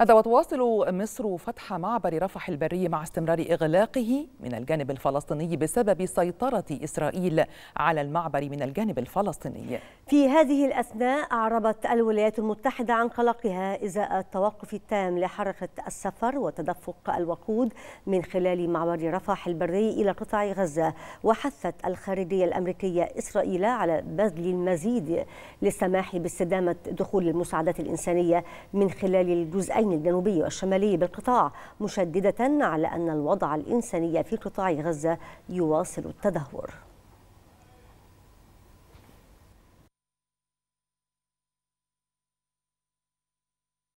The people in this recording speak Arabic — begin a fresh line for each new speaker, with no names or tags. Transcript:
هذا وتواصل مصر فتح معبر رفح البري مع استمرار إغلاقه من الجانب الفلسطيني بسبب سيطرة إسرائيل على المعبر من الجانب الفلسطيني
في هذه الأثناء أعربت الولايات المتحدة عن قلقها إزاء التوقف التام لحركة السفر وتدفق الوقود من خلال معبر رفح البري إلى قطاع غزة وحثت الخارجية الأمريكية إسرائيل على بذل المزيد للسماح باستدامة دخول المساعدات الإنسانية من خلال الجزئين القطاعين الجنوبي والشمالي بالقطاع مشددة على أن الوضع الإنساني في قطاع غزة يواصل التدهور